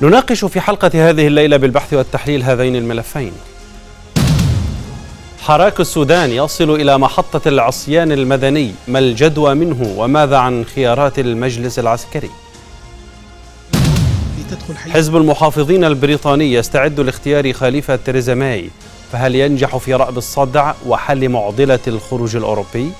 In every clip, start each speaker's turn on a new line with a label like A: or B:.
A: نناقش في حلقة هذه الليلة بالبحث والتحليل هذين الملفين حراك السودان يصل إلى محطة العصيان المدني ما الجدوى منه وماذا عن خيارات المجلس العسكري حزب المحافظين البريطاني يستعد لاختيار خليفة تريزا ماي فهل ينجح في رأب الصدع وحل معضلة الخروج الأوروبي؟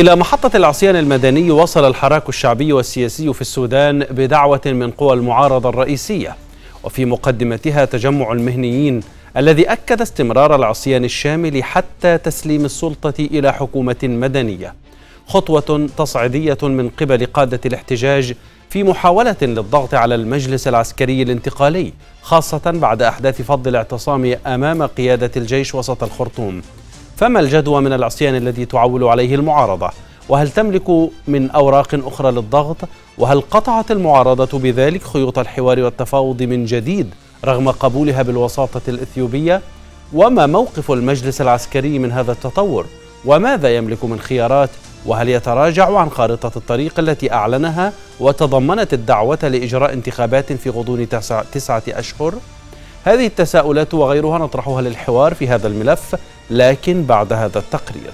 A: إلى محطة العصيان المدني وصل الحراك الشعبي والسياسي في السودان بدعوة من قوى المعارضة الرئيسية وفي مقدمتها تجمع المهنيين الذي أكد استمرار العصيان الشامل حتى تسليم السلطة إلى حكومة مدنية خطوة تصعيدية من قبل قادة الاحتجاج في محاولة للضغط على المجلس العسكري الانتقالي خاصة بعد أحداث فض الاعتصام أمام قيادة الجيش وسط الخرطوم فما الجدوى من العصيان الذي تعول عليه المعارضة؟ وهل تملك من أوراق أخرى للضغط؟ وهل قطعت المعارضة بذلك خيوط الحوار والتفاوض من جديد رغم قبولها بالوساطة الإثيوبية؟ وما موقف المجلس العسكري من هذا التطور؟ وماذا يملك من خيارات؟ وهل يتراجع عن خارطة الطريق التي أعلنها وتضمنت الدعوة لإجراء انتخابات في غضون تسعة أشهر؟ هذه التساؤلات وغيرها نطرحها للحوار في هذا الملف
B: لكن بعد هذا التقرير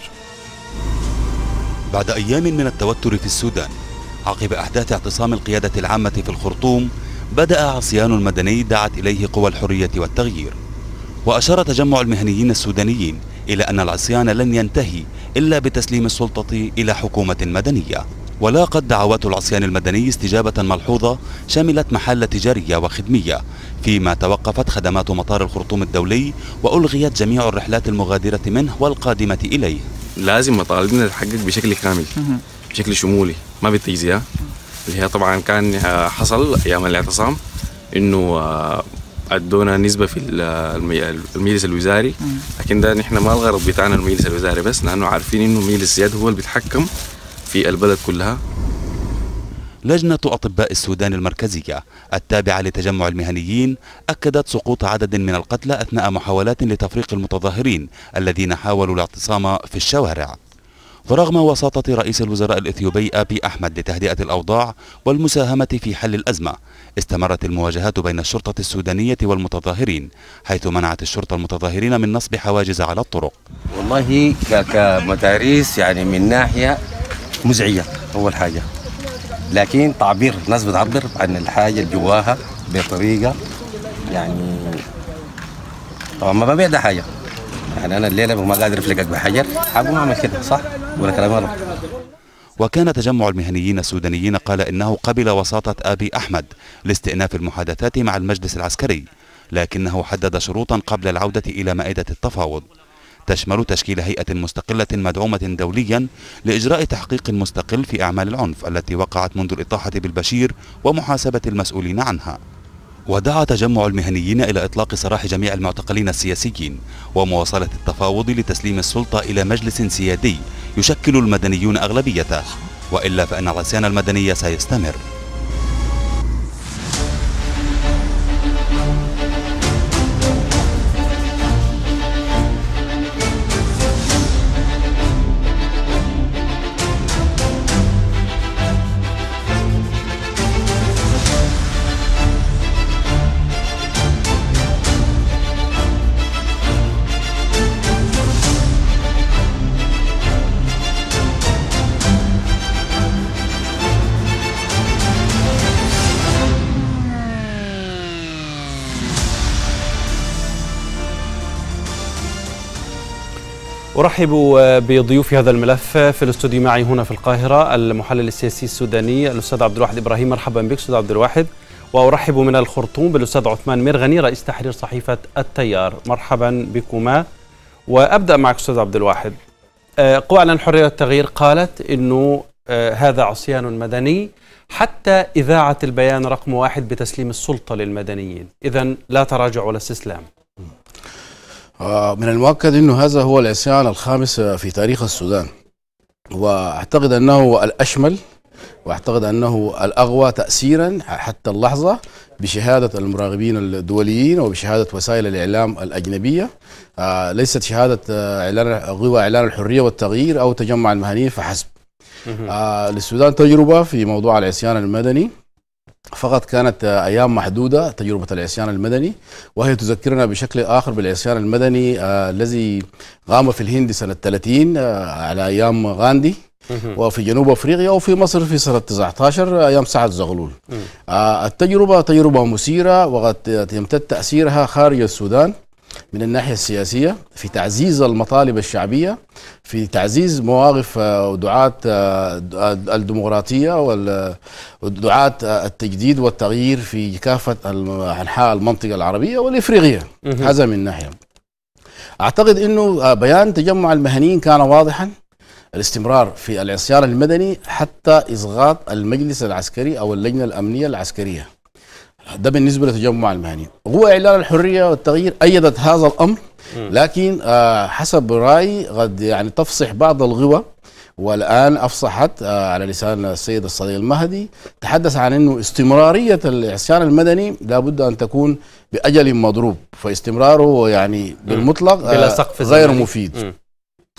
B: بعد أيام من التوتر في السودان عقب أحداث اعتصام القيادة العامة في الخرطوم بدأ عصيان مدني دعت إليه قوى الحرية والتغيير وأشار تجمع المهنيين السودانيين إلى أن العصيان لن ينتهي إلا بتسليم السلطة إلى حكومة مدنية ولاقت دعوات العصيان المدني استجابة ملحوظة شملت محل تجارية وخدمية فيما توقفت خدمات مطار الخرطوم الدولي وألغيت جميع الرحلات المغادرة منه والقادمة إليه لازم مطالبنا تتحقق بشكل كامل بشكل شمولي
A: ما بالتجزئة اللي هي طبعا كان آه، حصل أيام الاعتصام إنه آه، ادونا نسبه في آه، المجلس الوزاري لكن ده نحن ما الغرض بتاعنا المجلس الوزاري بس لانه عارفين انه مجلس السياد هو اللي بيتحكم في البلد كلها
B: لجنة أطباء السودان المركزية التابعة لتجمع المهنيين أكدت سقوط عدد من القتلى أثناء محاولات لتفريق المتظاهرين الذين حاولوا الاعتصام في الشوارع فرغم وساطة رئيس الوزراء الإثيوبي أبي أحمد لتهدئة الأوضاع والمساهمة في حل الأزمة استمرت المواجهات بين الشرطة السودانية والمتظاهرين حيث منعت الشرطة المتظاهرين من نصب حواجز على الطرق والله كمتاريس يعني من ناحية مزعيه اول
C: حاجه لكن تعبير الناس بتعبر عن الحاجه اللي جواها بطريقه
B: يعني طبعا ما ببيع ده حاجه يعني انا الليله ما قادر افلقك بحجر حابب اعمل كده صح ولا كلام غلط وكان تجمع المهنيين السودانيين قال انه قبل وساطه ابي احمد لاستئناف المحادثات مع المجلس العسكري لكنه حدد شروطا قبل العوده الى مائده التفاوض تشمل تشكيل هيئة مستقلة مدعومة دوليا لإجراء تحقيق مستقل في أعمال العنف التي وقعت منذ الإطاحة بالبشير ومحاسبة المسؤولين عنها ودعا تجمع المهنيين إلى إطلاق سراح جميع المعتقلين السياسيين ومواصلة التفاوض لتسليم السلطة إلى مجلس سيادي يشكل المدنيون أغلبيته وإلا فإن العصيان المدني سيستمر
A: أرحب آه، بضيوف هذا الملف في الاستوديو معي هنا في القاهرة المحلل السياسي السوداني الأستاذ عبد الواحد إبراهيم مرحبا بك أستاذ عبد الواحد وأرحب من الخرطوم بالأستاذ عثمان ميرغني رئيس تحرير صحيفة التيار مرحبا بكما وأبدأ معك أستاذ عبد الواحد آه، قوى على الحرية والتغيير قالت أنه آه، هذا عصيان مدني حتى إذاعة البيان رقم واحد بتسليم السلطة للمدنيين إذا لا تراجع ولا استسلام
D: آه، من المؤكد أنه هذا هو العصيان الخامس في تاريخ السودان وأعتقد أنه الأشمل واعتقد انه الاغوى تاثيرا حتى اللحظه بشهاده المراقبين الدوليين وبشهاده وسائل الاعلام الاجنبيه آه، ليست شهاده آه، اعلان قوى اعلان الحريه والتغيير او تجمع المهنيين فحسب آه للسودان تجربه في موضوع العصيان المدني فقط كانت أيام محدودة تجربة العصيان المدني وهي تذكرنا بشكل آخر بالعصيان المدني آه، الذي قام في الهند سنة 30 آه، على أيام غاندي وفي جنوب افريقيا وفي مصر في سنه 19 ايام سعد زغلول. آه، التجربه تجربه مثيره وقد يمتد تاثيرها خارج السودان من الناحية السياسية في تعزيز المطالب الشعبية في تعزيز مواقف آه، دعاة آه، الديمقراطية ودعاة آه، التجديد والتغيير في كافة أنحاء المنطقة العربية والإفريقية هذا من ناحية أعتقد أنه بيان تجمع المهنيين كان واضحا الاستمرار في العصيان المدني حتى إصغاط المجلس العسكري أو اللجنة الأمنية العسكرية ده بالنسبه للتجمع المهني هو اعلان الحريه والتغيير ايدت هذا الامر لكن آه، حسب رايي قد يعني تفصح بعض الغوى والان افصحت آه، على لسان السيد الصديق المهدي تحدث عن انه استمراريه العصيان المدني لابد ان تكون باجل مضروب فاستمراره يعني بالمطلق آه، غير مفيد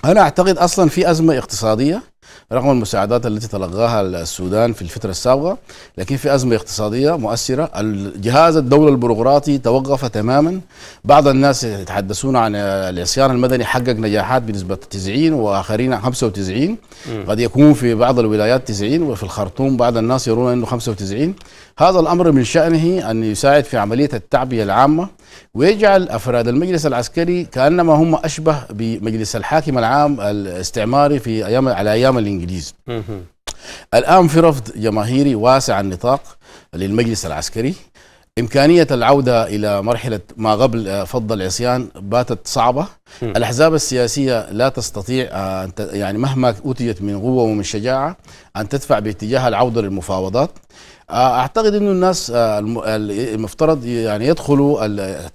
D: انا اعتقد اصلا في ازمه اقتصاديه رغم المساعدات التي تلقاها السودان في الفترة السابقة لكن في أزمة اقتصادية مؤثرة جهاز الدولة البيروقراطي توقف تماما بعض الناس يتحدثون عن العصيان المدني حقق نجاحات بنسبة 90 وآخرين 95 م. قد يكون في بعض الولايات 90 وفي الخرطوم بعض الناس يرون أنه 95 هذا الأمر من شأنه أن يساعد في عملية التعبية العامة ويجعل أفراد المجلس العسكري كأنما هم أشبه بمجلس الحاكم العام الاستعماري في أيام على أيام الانجليزي الانجليز الان في رفض جماهيري واسع النطاق للمجلس العسكري إمكانية العودة إلى مرحلة ما قبل آه، فض العصيان باتت صعبة م. الأحزاب السياسية لا تستطيع آه، أن يعني مهما أوتيت من قوة ومن شجاعة أن تدفع باتجاه العودة للمفاوضات آه، أعتقد أن الناس المفترض يعني يدخلوا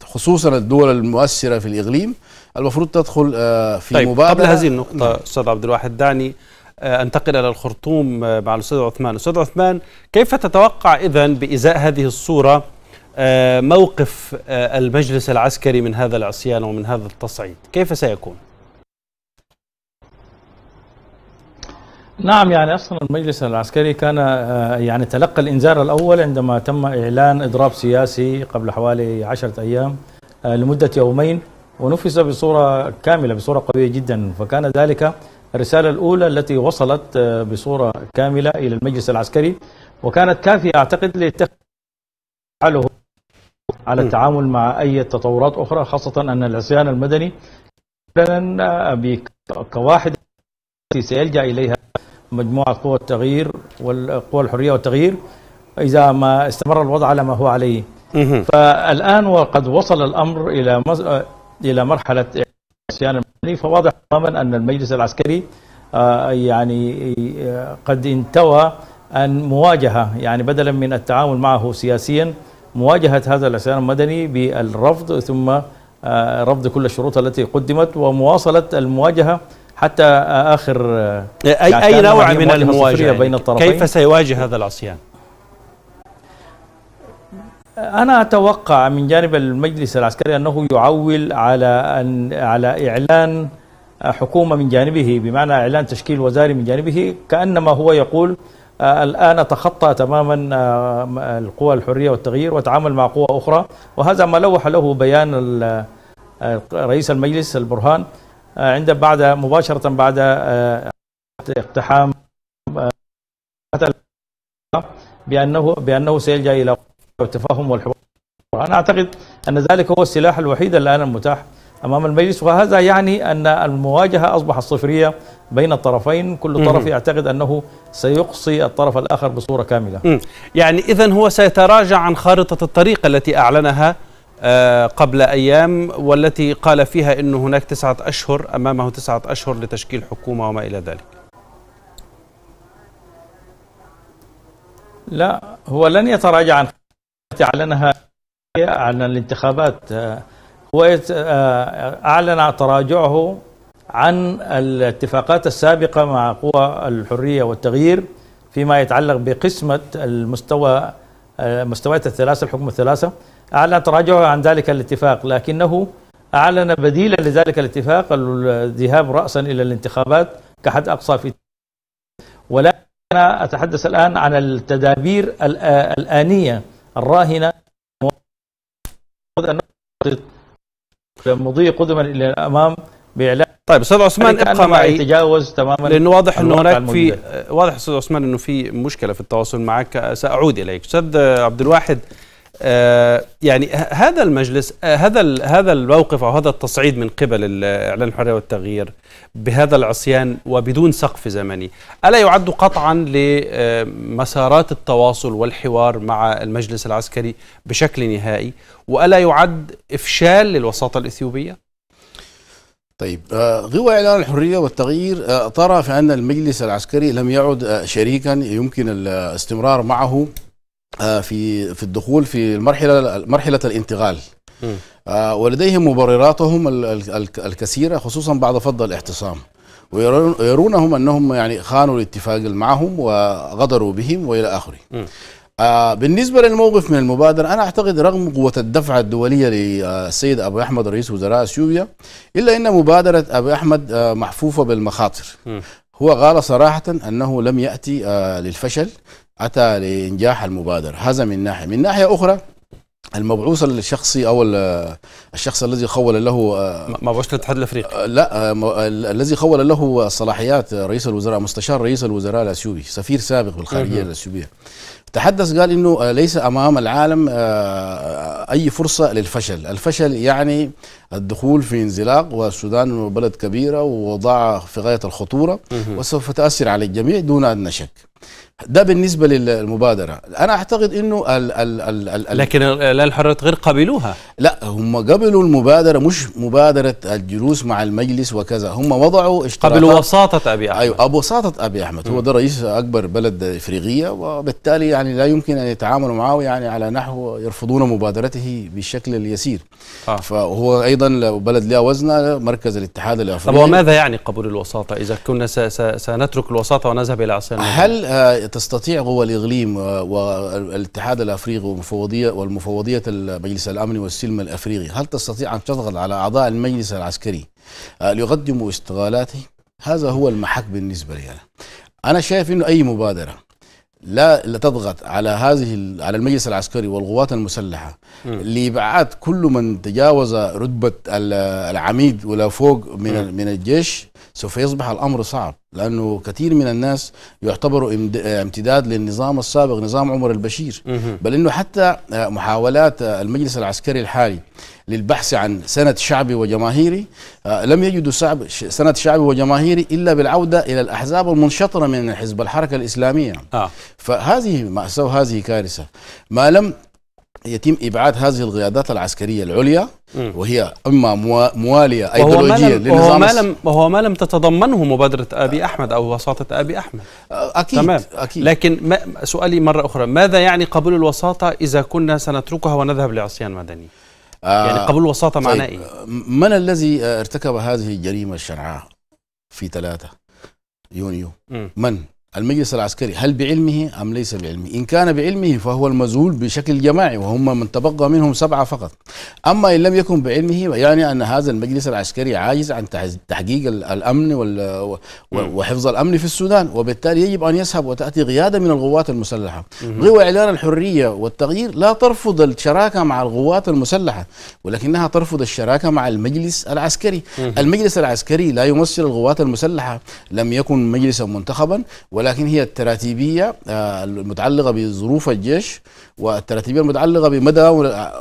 D: خصوصا الدول المؤثرة في الإقليم المفروض تدخل في طيب مبادرة قبل هذه النقطة
A: أستاذ عبد الواحد دعني آه، انتقل الى الخرطوم آه، مع الاستاذ عثمان، استاذ عثمان كيف تتوقع اذا بازاء هذه الصوره آه، موقف المجلس العسكري من هذا العصيان ومن هذا التصعيد، كيف سيكون؟
E: نعم يعني اصلا
A: المجلس العسكري
E: كان يعني تلقى الانذار الاول عندما تم اعلان اضراب سياسي قبل حوالي عشرة ايام لمده يومين ونفذ بصوره كامله بصوره قويه جدا فكان ذلك الرسالة الأولى التي وصلت آه، بصورة كاملة إلى المجلس العسكري وكانت كافية أعتقد لتفعله على التعامل مع أي تطورات أخرى خاصة أن العصيان المدني آه، كواحد سيلجأ إليها مجموعة قوى التغيير والقوى الحرية والتغيير إذا ما استمر الوضع على ما هو عليه فالآن وقد وصل الأمر إلى آه، إلى مرحلة العصيان المدني فواضح تماما أن المجلس العسكري آه، يعني آه، قد انتوى أن مواجهة يعني بدلا من التعامل معه سياسيا مواجهة هذا العصيان المدني بالرفض ثم آه، رفض كل الشروط التي قدمت ومواصلة المواجهة حتى آخر أي, يعني أي نوع من المواجهة بين الطرفين كيف
A: سيواجه هذا
E: العصيان؟ أنا أتوقع من جانب المجلس العسكري أنه يعول على أن على إعلان حكومة من جانبه بمعنى إعلان تشكيل وزاري من جانبه كأنما هو يقول آه، الآن أتخطى تماما آه، القوى الحرية والتغيير وتعامل مع قوى أخرى وهذا ما لوح له بيان آه، رئيس المجلس البرهان عند بعد مباشرة بعد اقتحام بأنه بأنه سيلجأ إلى والتفاهم والحوار أنا أعتقد أن ذلك هو السلاح الوحيد الآن المتاح أمام المجلس وهذا يعني أن المواجهة أصبحت صفرية بين الطرفين كل طرف يعتقد أنه سيقصي الطرف
A: الآخر بصورة كاملة يعني إذا هو سيتراجع عن خارطة الطريق التي أعلنها آه، قبل أيام والتي قال فيها أن هناك تسعة أشهر أمامه تسعة أشهر لتشكيل حكومة وما إلى ذلك لا هو لن يتراجع عن أعلنها عن
E: الانتخابات كويت آه، أعلن تراجعه عن الاتفاقات السابقة مع قوى الحرية والتغيير فيما يتعلق بقسمة المستوى آه، مستويات الثلاثة الحكم الثلاثة أعلن تراجعه عن ذلك الاتفاق لكنه أعلن بديلا لذلك الاتفاق الذهاب رأسا إلى الانتخابات كحد أقصى في ولكن انا أتحدث الآن عن التدابير آه، الآنية الراهنة مضي قدما الى الامام باعلان طيب استاذ عثمان ابقى معي تجاوز تماما لانه واضح انه هناك في
A: واضح استاذ عثمان انه في مشكله في التواصل معك ساعود اليك استاذ عبد الواحد آه، يعني هذا المجلس آه، هذا هذا الموقف او هذا التصعيد من قبل اعلان الحريه والتغيير بهذا العصيان وبدون سقف زمني، الا يعد قطعا لمسارات التواصل والحوار مع المجلس العسكري بشكل نهائي؟ والا يعد افشال للوساطه الاثيوبيه؟
D: طيب ضوء آه، اعلان الحريه والتغيير ترى في ان المجلس العسكري لم يعد شريكا يمكن الاستمرار معه آه، في في الدخول في المرحله مرحله الانتقال آه، ولديهم مبرراتهم الكثيره خصوصا بعد فض الاعتصام ويرونهم انهم يعني خانوا الاتفاق معهم وغدروا بهم والى اخره آه بالنسبه للموقف من المبادره انا اعتقد رغم قوه الدفعه الدوليه للسيد آه، ابو احمد رئيس وزراء اثيوبيا الا ان مبادره ابو احمد آه محفوفه بالمخاطر م. هو قال صراحه انه لم ياتي آه للفشل أتى لإنجاح المبادرة هذا من ناحية من ناحية أخرى المبعوث الشخصي او الشخص الذي خول له آه، مبعوث الاتحاد الافريقي آه، لا آه، الذي خول له الصلاحيات رئيس الوزراء مستشار رئيس الوزراء الاثيوبي سفير سابق بالخارجيه الاثيوبيه تحدث قال انه ليس امام العالم اي فرصه للفشل، الفشل يعني الدخول في انزلاق والسودان بلد كبيره ووضع في غايه الخطوره وسوف تاثر على الجميع دون ادنى شك. ده بالنسبة للمبادرة أنا أعتقد أنه ال ال ال الـ لكن
A: الحرة غير قبلوها
D: لا هم قبلوا المبادرة مش مبادرة الجلوس مع المجلس وكذا هم وضعوا اشتراكات قبلوا وساطة أبي أحمد أيوة وساطة أبي أحمد هو ده رئيس أكبر بلد إفريقية وبالتالي يعني لا يمكن أن يتعاملوا معه يعني على نحو يرفضون مبادرته بالشكل اليسير آه. فهو أيضا بلد لها وزنة مركز الاتحاد الأفريقي طب وماذا
A: يعني قبول الوساطة إذا كنا سنترك الوساطة ونذهب إلى عصيان
D: هل آه تستطيع قوى الإغليم والاتحاد الأفريقي ومفوضية والمفوضية المجلس الأمن والسلم الأفريقي هل تستطيع أن تضغط على أعضاء المجلس العسكري آه، ليقدموا استغالاته هذا هو المحك بالنسبة لي أنا أنا شايف أنه أي مبادرة لا تضغط على هذه على المجلس العسكري والقوات المسلحه لابعاد كل من تجاوز رتبه العميد ولا فوق من من الجيش سوف يصبح الأمر صعب لأنه كثير من الناس يعتبروا امتداد للنظام السابق نظام عمر البشير بل أنه حتى آه، محاولات آه، المجلس العسكري الحالي للبحث عن سنة شعبي وجماهيري آه، لم يجدوا صعب سنة شعبي وجماهيري إلا بالعودة إلى الأحزاب المنشطرة من حزب الحركة الإسلامية آه. فهذه مأساة وهذه كارثة ما لم يتم ابعاد هذه القيادات العسكريه العليا م. وهي اما مواليه ايديولوجيا للنظام وهو ما لم
A: وهو ما لم تتضمنه مبادره ابي احمد او وساطه ابي احمد آه، اكيد تمام أكيد لكن ما سؤالي مره اخرى ماذا يعني قبول الوساطه اذا كنا سنتركها ونذهب لعصيان مدني؟
D: يعني آه، قبول الوساطه معناه طيب. ايه؟ من الذي آه، ارتكب هذه الجريمه الشنعاء في 3 يونيو؟ م. من؟ المجلس العسكري هل بعلمه أم ليس بعلمه إن كان بعلمه فهو المزول بشكل جماعي وهم من تبقى منهم سبعة فقط أما إن لم يكن بعلمه يعني أن هذا المجلس العسكري عاجز عن تحقيق الأمن وحفظ الأمن في السودان وبالتالي يجب أن يسحب وتأتي قيادة من القوات المسلحة غوى إعلان الحرية والتغيير لا ترفض الشراكة مع القوات المسلحة ولكنها ترفض الشراكة مع المجلس العسكري المجلس العسكري لا يمثل القوات المسلحة لم يكن مجلسا منتخبا ولكن هي التراتيبيه آه، المتعلقه بظروف الجيش والتراتيبيه المتعلقه بمدى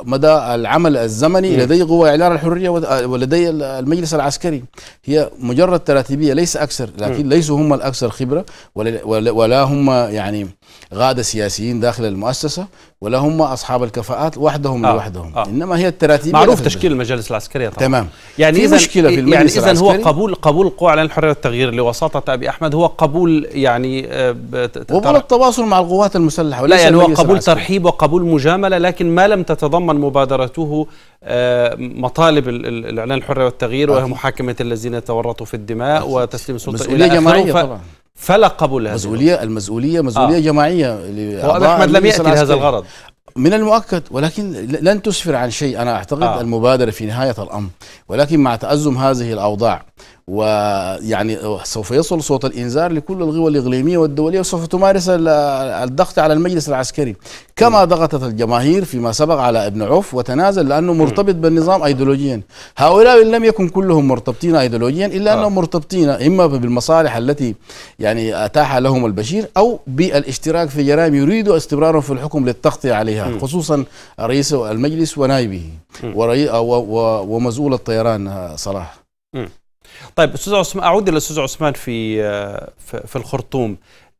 D: مدى العمل الزمني لدي قوى اعلان الحريه ولدي المجلس العسكري هي مجرد تراتيبيه ليس اكثر لكن ليسوا هم الاكثر خبره ولا, ولا هم يعني غاده سياسيين داخل المؤسسه ولا هم اصحاب الكفاءات وحدهم آه لوحدهم آه انما هي التراتيبيه معروف تشكيل
A: المجالس العسكريه طبعا تمام
D: يعني في مشكله في يعني المجلس يعني اذا هو قبول قبول
A: قوى اعلان الحريه والتغيير لوساطه ابي احمد هو قبول يعني قبول آه،
D: التواصل مع القوات المسلحه لا يعني هو قبول ترحيب
A: وقبول مجاملة لكن ما لم تتضمن مبادرته آه، مطالب الإعلان الحرية والتغيير وهي آه. محاكمة الذين تورطوا في الدماء
D: آه. وتسليم السلطة مسؤولية جماعية طبعا فلا قبول هذا مسؤولية المسؤولية مسؤولية آه. جماعية أحمد لم يأتي لهذا الغرض من المؤكد ولكن لن تسفر عن شيء أنا أعتقد آه. المبادرة في نهاية الأمر ولكن مع تأزم هذه الأوضاع ويعني سوف يصل صوت الإنذار لكل القوى الإقليمية والدولية وسوف تمارس الضغط على المجلس العسكري كما ضغطت الجماهير فيما سبق على ابن عوف وتنازل لأنه مرتبط بالنظام أيديولوجيا هؤلاء إن لم يكن كلهم مرتبطين أيديولوجيا إلا آه. أنهم مرتبطين إما بالمصالح التي يعني أتاح لهم البشير أو بالاشتراك في جرائم يريدوا استمرارهم في الحكم للتغطية عليها خصوصا رئيس المجلس ونائبه ومسؤول الطيران آه، صلاح
A: طيب استاذ عثمان اعود الى استاذ عثمان في آه، في الخرطوم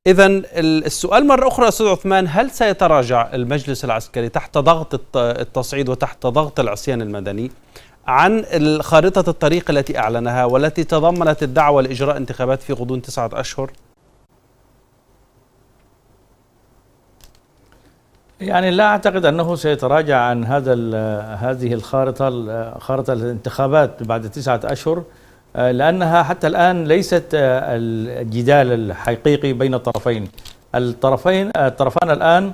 A: اذا السؤال مره اخرى استاذ عثمان هل سيتراجع المجلس العسكري تحت ضغط التصعيد وتحت ضغط العصيان المدني عن خارطه الطريق التي اعلنها والتي تضمنت الدعوه لاجراء انتخابات في غضون تسعه اشهر
E: يعني لا اعتقد انه سيتراجع عن هذا هذه الخارطه خارطه الانتخابات بعد تسعه اشهر آه، لأنها حتى الآن ليست آه، الجدال الحقيقي بين الطرفين الطرفين آه، الطرفان الآن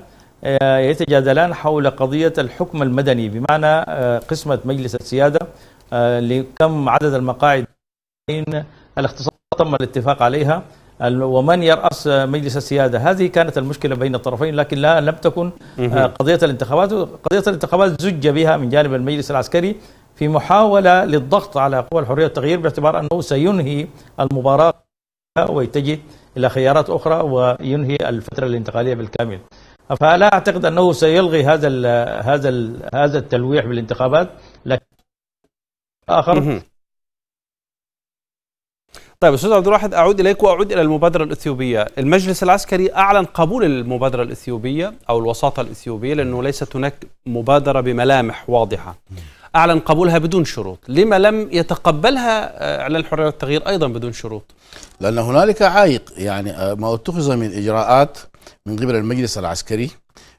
E: يتجادلان حول قضية الحكم المدني بمعنى قسمة مجلس السيادة لكم عدد المقاعد الاختصاص تم الاتفاق عليها ومن يرأس مجلس السيادة هذه كانت المشكلة بين الطرفين لكن لا لم تكن قضية الانتخابات قضية الانتخابات زج بها من جانب المجلس العسكري في محاولة للضغط على قوى الحرية والتغيير باعتبار أنه سينهي المباراة ويتجه إلى خيارات أخرى وينهي الفترة الانتقالية بالكامل فلا أعتقد أنه سيلغي هذا الـ هذا الـ هذا التلويح بالانتخابات لكن آخر
A: طيب استاذ عبد الواحد اعود اليك واعود الى المبادره الاثيوبيه، المجلس العسكري اعلن قبول المبادره الاثيوبيه او الوساطه الاثيوبيه لانه ليست هناك مبادره بملامح واضحه.
D: أعلن قبولها
A: بدون شروط
D: لما لم يتقبلها آه، إعلان الحرية والتغيير أيضا بدون شروط لأن هنالك عائق يعني آه، ما اتخذ من إجراءات من قبل المجلس العسكري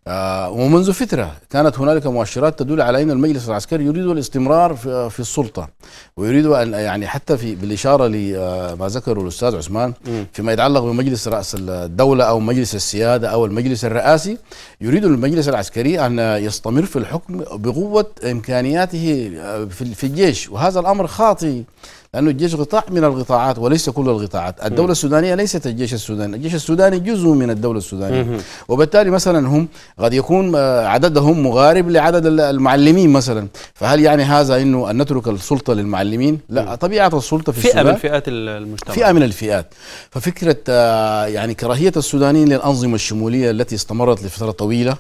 D: آه، ومنذ فترة كانت هنالك مؤشرات تدل على أن المجلس العسكري يريد الاستمرار في آه، السلطة ويريد أن آه، يعني حتى في بالإشارة لما ذكره الأستاذ عثمان فيما يتعلق بمجلس رأس الدولة أو مجلس السيادة أو المجلس الرئاسي يريد المجلس العسكري أن يستمر في الحكم بقوة إمكانياته في الجيش وهذا الأمر خاطئ لأنه الجيش غطاء من الغطاءات وليس كل الغطاءات الدولة السودانية ليست الجيش السوداني الجيش السوداني جزء من الدولة السودانية وبالتالي مثلا هم قد يكون آه، عددهم مغارب لعدد المعلمين مثلا فهل يعني هذا أنه أن نترك السلطة للمعلمين لا طبيعة السلطة في فئة السودان فئة من
A: فئات المجتمع
D: فئة من الفئات ففكرة آه، يعني كراهية السودانيين للأنظمة الشمولية التي استمرت لفترة طويلة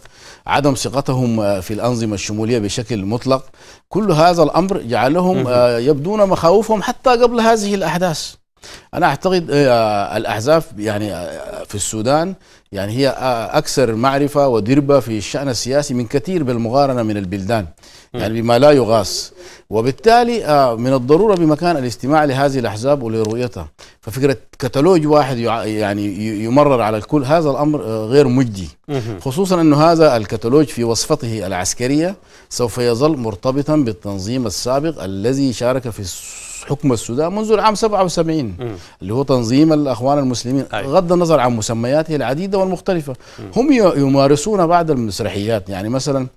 D: عدم ثقتهم آه، في الأنظمة الشمولية بشكل مطلق كل هذا الأمر جعلهم آه، يبدون مخاوفهم حتى قبل هذه الأحداث أنا أعتقد آه، الأحزاب يعني في السودان يعني هي أكثر معرفة ودربة في الشأن السياسي من كثير بالمقارنة من البلدان يعني بما لا يغاص وبالتالي آه، من الضرورة بمكان الاستماع لهذه الأحزاب ولرؤيتها ففكرة كتالوج واحد يعني يمرر على الكل هذا الأمر آه، غير مجدي خصوصا انه هذا الكتالوج في وصفته العسكرية سوف يظل مرتبطا بالتنظيم السابق الذي شارك في حكم السودان منذ العام 77 م. اللي هو تنظيم الاخوان المسلمين أي. غض النظر عن مسمياته العديده والمختلفه م. هم يمارسون بعض المسرحيات يعني مثلا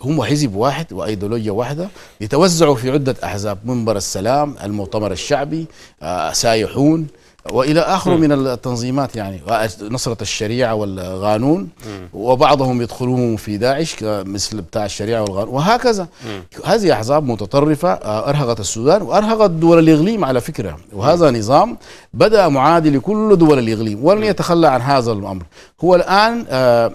D: هم حزب واحد وايديولوجيا واحده يتوزعوا في عده احزاب منبر السلام المؤتمر الشعبي آه سايحون والى اخره من التنظيمات يعني نصره الشريعه والقانون وبعضهم يدخلون في داعش مثل بتاع الشريعه والقانون وهكذا م. هذه احزاب متطرفه آه، ارهقت السودان وارهقت دول الاقليم على فكره وهذا م. نظام بدا معادي لكل دول الاقليم ولن يتخلى عن هذا الامر هو الان آه،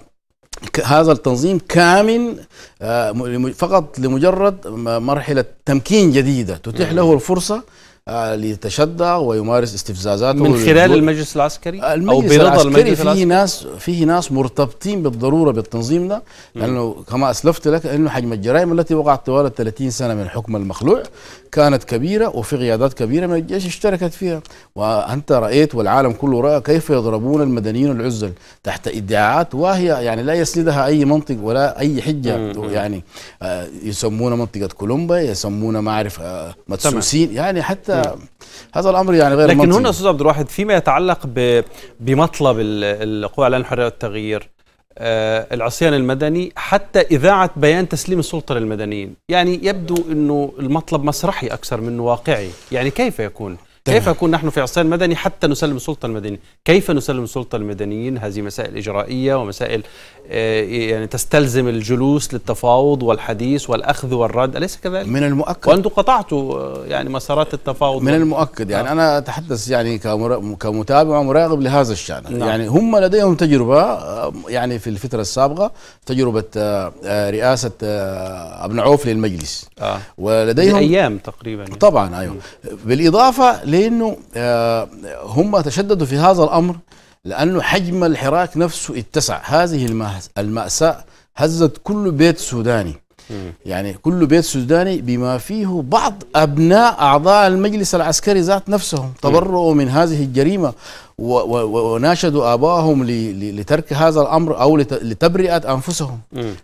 D: هذا التنظيم كامل آه، فقط لمجرد مرحله تمكين جديده تتيح له الفرصه آه، ليتشدع ويمارس استفزازاته من خلال المجلس العسكري آه، المجلس او برضا المجلس العسكري فيه ناس فيه ناس مرتبطين بالضروره بالتنظيم ده لانه كما اسلفت لك انه حجم الجرائم التي وقعت طوال 30 سنه من حكم المخلوع كانت كبيرة وفي قيادات كبيرة من الجيش اشتركت فيها وأنت رأيت والعالم كله رأى كيف يضربون المدنيين العزل تحت ادعاءات واهية يعني لا يسندها أي منطق ولا أي حجة يعني آه، يسمون منطقة كولومبا يسمون ما أعرف آه، مدسوسين يعني حتى هذا الأمر يعني غير لكن منطق. لكن هنا
A: أستاذ عبد الواحد فيما يتعلق بمطلب القوى على الحرية والتغيير آه، العصيان المدني حتى إذاعة بيان تسليم السلطة للمدنيين يعني يبدو أنه المطلب مسرحي أكثر من واقعي يعني كيف يكون؟ كيف نكون نحن في عصيان مدني حتى نسلم السلطه المدنيه؟ كيف نسلم السلطه المدنيين هذه مسائل اجرائيه ومسائل آه، يعني تستلزم الجلوس للتفاوض والحديث والاخذ والرد اليس كذلك؟
D: من المؤكد وانتم قطعتوا آه، يعني مسارات التفاوض من المؤكد يعني آه. انا اتحدث يعني كمتابع ومراقب لهذا الشان نعم. يعني هم لديهم تجربه يعني في الفتره السابقه تجربه رئاسه ابن عوف للمجلس آه. ولديهم ايام تقريبا يعني. طبعا ايوه بالاضافه لانه آه، هم تشددوا في هذا الامر لانه حجم الحراك نفسه اتسع هذه الماساه هزت كل بيت سوداني يعني كل بيت سوداني بما فيه بعض ابناء اعضاء المجلس العسكري ذات نفسهم تبرؤوا من هذه الجريمه وناشدوا ابائهم لترك هذا الامر او لتبرئه انفسهم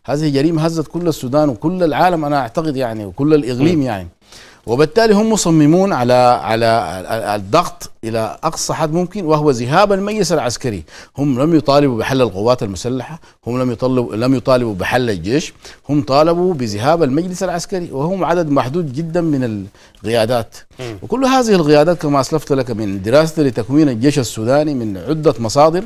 D: هذه جريمه هزت كل السودان وكل العالم انا اعتقد يعني وكل الاقليم يعني وبالتالي هم مصممون على على الضغط الى اقصى حد ممكن وهو ذهاب المجلس العسكري، هم لم يطالبوا بحل القوات المسلحه، هم لم يطلبوا لم يطالبوا بحل الجيش، هم طالبوا بذهاب المجلس العسكري وهم عدد محدود جدا من القيادات. وكل هذه القيادات كما اسلفت لك من دراستي لتكوين الجيش السوداني من عده مصادر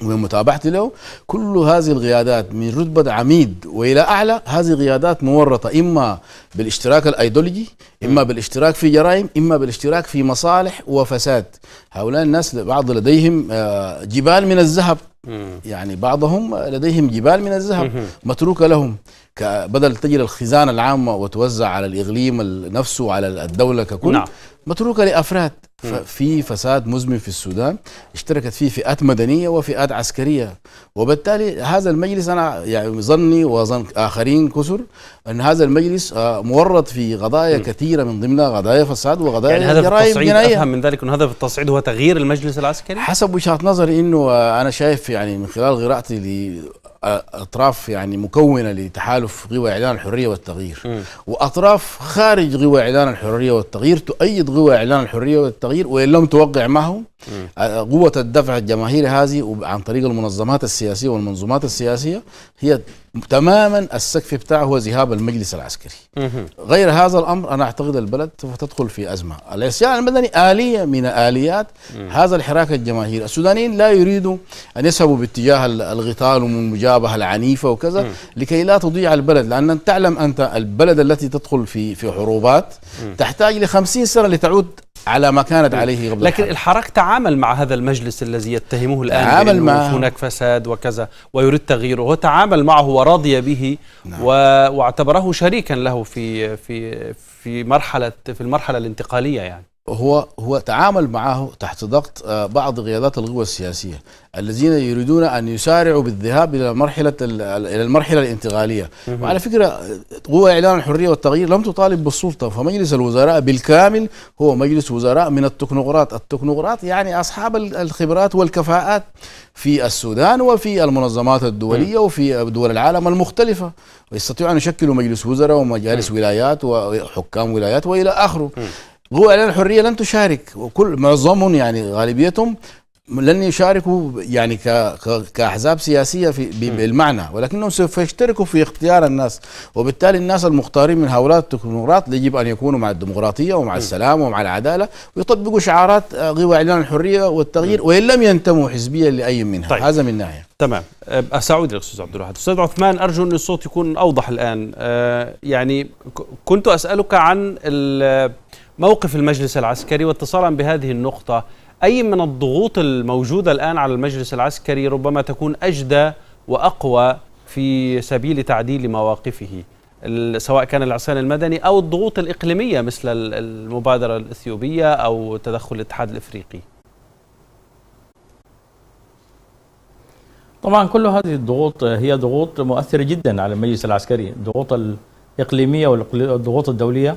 D: متابعتي له كل هذه القيادات من رتبة عميد وإلى أعلى هذه قيادات مورطة إما بالاشتراك الأيدولوجي إما بالاشتراك في جرائم إما بالاشتراك في مصالح وفساد هؤلاء الناس بعض لديهم آه، جبال من الذهب يعني بعضهم لديهم جبال من الذهب متروكة لهم بدل تجي للخزانة العامة وتوزع على الإقليم نفسه وعلى الدولة ككل نعم. متروكة لأفراد في فساد مزمن في السودان اشتركت فيه فئات مدنية وفئات عسكرية وبالتالي هذا المجلس أنا يعني ظني وظن آخرين كثر أن هذا المجلس آه، مورط في قضايا كثيرة من ضمنها قضايا فساد وقضايا يعني هذا في التصعيد جنائية. أفهم من ذلك أن في التصعيد هو تغيير المجلس العسكري؟ حسب وجهة نظري أنه آه، أنا شايف يعني من خلال قراءتي اطراف يعني مكونه لتحالف غوى اعلان الحريه والتغيير م. واطراف خارج غوى اعلان الحريه والتغيير تؤيد غوى اعلان الحريه والتغيير وان لم توقع معه قوة الدفع الجماهيري هذه عن طريق المنظمات السياسية والمنظومات السياسية هي تماما السقف بتاعه هو ذهاب المجلس العسكري غير هذا الأمر أنا أعتقد البلد سوف تدخل في أزمة الإسيان المدني آلية من آليات هذا الحراك الجماهيري السودانيين لا يريدوا أن يذهبوا باتجاه الغطال والمجابهة العنيفة وكذا لكي لا تضيع البلد لأن تعلم أنت البلد التي تدخل في في حروبات تحتاج ل 50 سنة لتعود على ما كانت إيه. عليه قبل لكن الحرب.
A: الحراك تعامل مع هذا المجلس الذي يتهمه الآن تعامل مع هناك فساد وكذا ويريد تغييره هو تعامل معه ورضي به نعم. واعتبره شريكا له في في في مرحلة في المرحلة الانتقالية يعني
D: هو هو تعامل معه تحت ضغط آه، بعض قيادات القوى السياسيه الذين يريدون ان يسارعوا بالذهاب الى مرحله الى المرحله الانتقاليه وعلى فكره قوى اعلان الحريه والتغيير لم تطالب بالسلطه فمجلس الوزراء بالكامل هو مجلس وزراء من التكنوقراط التكنوقراط يعني اصحاب الخبرات والكفاءات في السودان وفي المنظمات الدوليه وفي دول العالم المختلفه ويستطيعوا ان يشكلوا مجلس وزراء ومجالس ولايات وحكام ولايات والى اخره هو اعلان الحريه لن تشارك وكل معظمهم يعني غالبيتهم لن يشاركوا يعني كاحزاب سياسيه في بالمعنى ولكنهم سوف يشتركوا في اختيار الناس وبالتالي الناس المختارين من هؤلاء التكنوقراط يجب ان يكونوا مع الديمقراطيه ومع السلام ومع العداله ويطبقوا شعارات آه، غوى اعلان الحريه والتغيير وان لم ينتموا حزبيا لاي منها طيب. هذا من ناحيه تمام
A: اساعد الاستاذ عبد الواحد استاذ عثمان ارجو ان الصوت يكون اوضح الان أه يعني كنت اسالك عن موقف المجلس العسكري واتصالا بهذه النقطة أي من الضغوط الموجودة الآن على المجلس العسكري ربما تكون أجدى وأقوى في سبيل تعديل مواقفه سواء كان العصيان المدني أو الضغوط الإقليمية مثل المبادرة الإثيوبية أو تدخل الاتحاد الإفريقي
E: طبعا كل هذه الضغوط هي ضغوط مؤثرة جدا على المجلس العسكري الضغوط الإقليمية والضغوط الدولية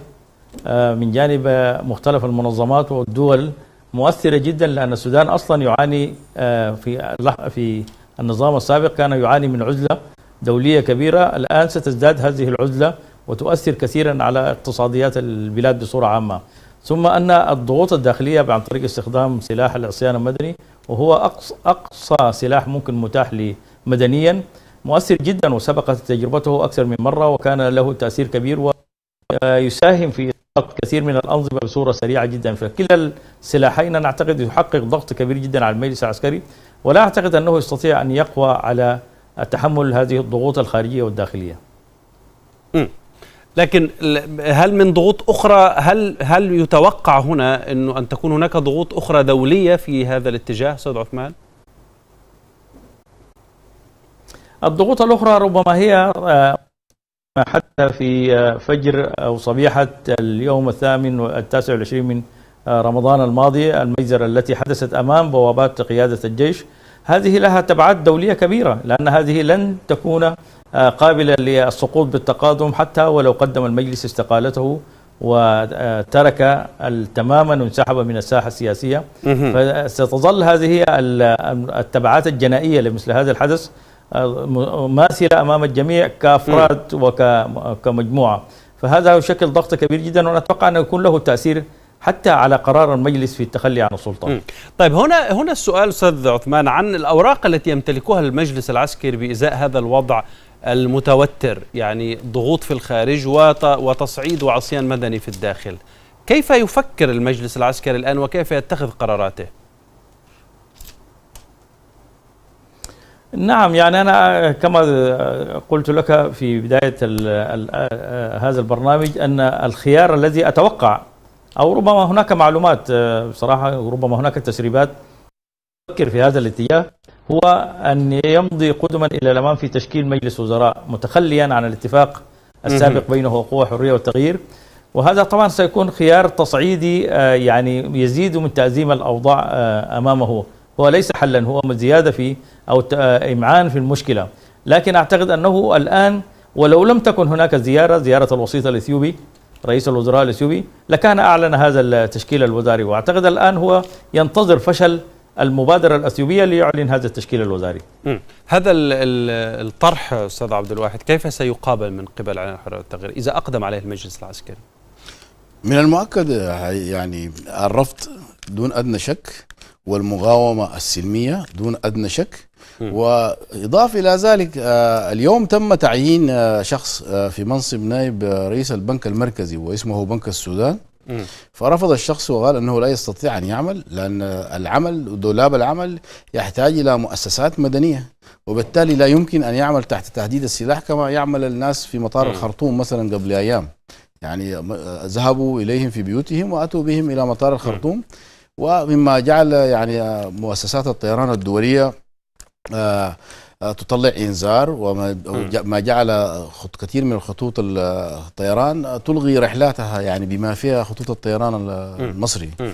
E: آه، من جانب مختلف المنظمات والدول مؤثره جدا لان السودان اصلا يعاني آه، في في النظام السابق كان يعاني من عزله دوليه كبيره الان ستزداد هذه العزله وتؤثر كثيرا على اقتصاديات البلاد بصوره عامه ثم ان الضغوط الداخليه عن طريق استخدام سلاح العصيان المدني وهو اقصى اقصى سلاح ممكن متاح مدنيا مؤثر جدا وسبقت تجربته اكثر من مره وكان له تاثير كبير ويساهم في كثير من الأنظمة بصورة سريعة جدا فكلا السلاحين أنا أعتقد يحقق ضغط كبير جدا على المجلس العسكري ولا أعتقد أنه يستطيع أن يقوى على
A: تحمل هذه الضغوط الخارجية والداخلية م. لكن هل من ضغوط أخرى هل هل يتوقع هنا أنه أن تكون هناك ضغوط أخرى دولية في هذا الاتجاه أستاذ عثمان؟ الضغوط الأخرى ربما هي آه، حتى في آه، فجر أو
E: صبيحة اليوم الثامن والتاسع والعشرين من آه، رمضان الماضي المجزرة التي حدثت أمام بوابات قيادة الجيش هذه لها تبعات دولية كبيرة لأن هذه لن تكون آه، قابلة للسقوط بالتقادم حتى ولو قدم المجلس استقالته وترك تماما وانسحب من الساحة السياسية فستظل هذه التبعات الجنائية لمثل هذا الحدث ماثله امام الجميع كافراد وكمجموعه فهذا هو شكل ضغط كبير جدا ونتوقع انه يكون له تاثير حتى على قرار المجلس في التخلي عن السلطه.
A: طيب هنا هنا السؤال استاذ عثمان عن الاوراق التي يمتلكها المجلس العسكري بازاء هذا الوضع المتوتر يعني ضغوط في الخارج وتصعيد وعصيان مدني في الداخل. كيف يفكر المجلس العسكري الان وكيف يتخذ قراراته؟ نعم يعني أنا
E: كما قلت لك في بداية الـ الـ آه، هذا البرنامج أن الخيار الذي أتوقع أو ربما هناك معلومات آه، بصراحة ربما هناك تسريبات يفكر في هذا الاتجاه هو أن يمضي قدما إلى الأمام في تشكيل مجلس وزراء متخليا عن الاتفاق السابق بينه وقوى حريه والتغيير وهذا طبعا سيكون خيار تصعيدي آه، يعني يزيد من تأزيم الأوضاع أمامه هو ليس حلا هو زيادة في أو آه، إمعان في المشكلة لكن أعتقد أنه الآن ولو لم تكن هناك زيارة زيارة الوسيط الإثيوبي رئيس الوزراء الإثيوبي لكان أعلن هذا التشكيل الوزاري وأعتقد الآن هو ينتظر فشل المبادرة الأثيوبية ليعلن هذا التشكيل الوزاري
A: هذا الطرح أستاذ عبد الواحد كيف سيقابل من قبل على الحرية والتغيير إذا أقدم عليه المجلس العسكري
D: من المؤكد آه، يعني الرفض دون أدنى شك والمقاومة السلمية دون أدنى شك وإضافة إلى ذلك آه، اليوم تم تعيين آه، شخص آه، في منصب نائب رئيس البنك المركزي واسمه بنك السودان فرفض الشخص وقال انه لا يستطيع ان يعمل لان العمل دولاب العمل يحتاج الى مؤسسات مدنيه وبالتالي لا يمكن ان يعمل تحت تهديد السلاح كما يعمل الناس في مطار الخرطوم مثلا قبل ايام يعني ذهبوا اليهم في بيوتهم واتوا بهم الى مطار الخرطوم ومما جعل يعني مؤسسات الطيران الدولية آه، آه، تطلع إنذار وما جعل خط كثير من خطوط آه، الطيران تلغي رحلاتها يعني بما فيها خطوط الطيران المصري م. م.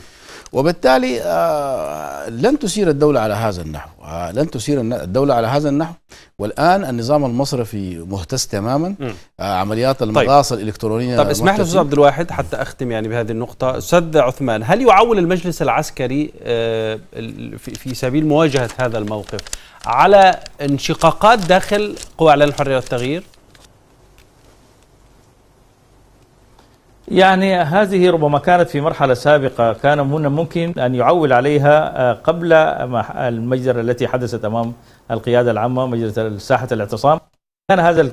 D: وبالتالي آه، لن تسير الدولة على هذا النحو آه، لن تسير الدولة على هذا النحو والآن النظام المصرفي مهتز تماما آه، عمليات المغاصة طيب. الإلكترونية طيب اسمح لي أستاذ عبد
A: الواحد حتى أختم يعني بهذه النقطة أستاذ عثمان هل يعول المجلس العسكري في سبيل مواجهة هذا الموقف على انشقاقات داخل قوى إعلان الحرية والتغيير؟
E: يعني هذه ربما كانت في مرحلة سابقة كان من ممكن أن يعول عليها آه، قبل المجزرة التي حدثت أمام القيادة العامة مجزرة ساحة الاعتصام كان هذا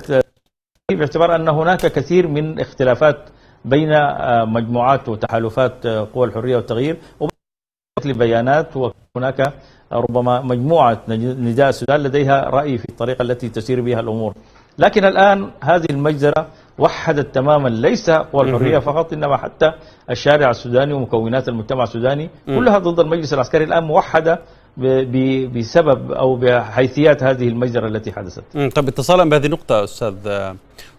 E: باعتبار أن هناك كثير من اختلافات بين آه، مجموعات وتحالفات آه، قوى الحرية والتغيير لبيانات وهناك ربما مجموعة نداء السودان لديها رأي في الطريقة التي تسير بها الأمور لكن الآن هذه المجزرة وحدت تماما ليس قوى الحرية فقط إنما حتى الشارع السوداني ومكونات المجتمع السوداني كلها ضد المجلس العسكري الآن موحدة بسبب أو بحيثيات هذه المجزرة التي حدثت
A: طب اتصالا بهذه النقطة أستاذ